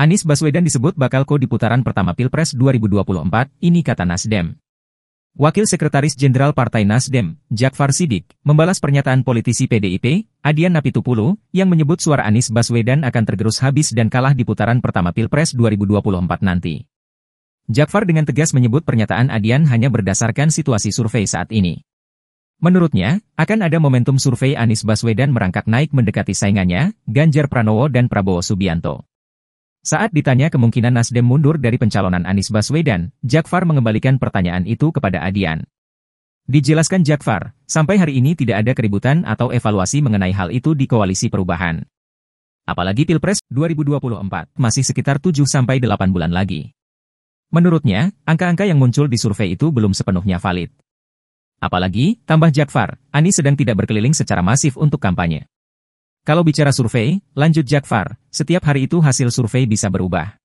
Anies Baswedan disebut bakal ko di putaran pertama Pilpres 2024, ini kata Nasdem. Wakil Sekretaris Jenderal Partai Nasdem, Jakfar Sidik, membalas pernyataan politisi PDIP, Adian Napitupulu, yang menyebut suara Anies Baswedan akan tergerus habis dan kalah di putaran pertama Pilpres 2024 nanti. Jakfar dengan tegas menyebut pernyataan Adian hanya berdasarkan situasi survei saat ini. Menurutnya, akan ada momentum survei Anies Baswedan merangkak naik mendekati saingannya, Ganjar Pranowo dan Prabowo Subianto. Saat ditanya kemungkinan Nasdem mundur dari pencalonan Anies Baswedan, Jakfar mengembalikan pertanyaan itu kepada Adian. Dijelaskan Jakfar, sampai hari ini tidak ada keributan atau evaluasi mengenai hal itu di koalisi perubahan. Apalagi Pilpres 2024 masih sekitar 7-8 bulan lagi. Menurutnya, angka-angka yang muncul di survei itu belum sepenuhnya valid. Apalagi, tambah Jakfar, Anies sedang tidak berkeliling secara masif untuk kampanye. Kalau bicara survei, lanjut Jakfar, setiap hari itu hasil survei bisa berubah.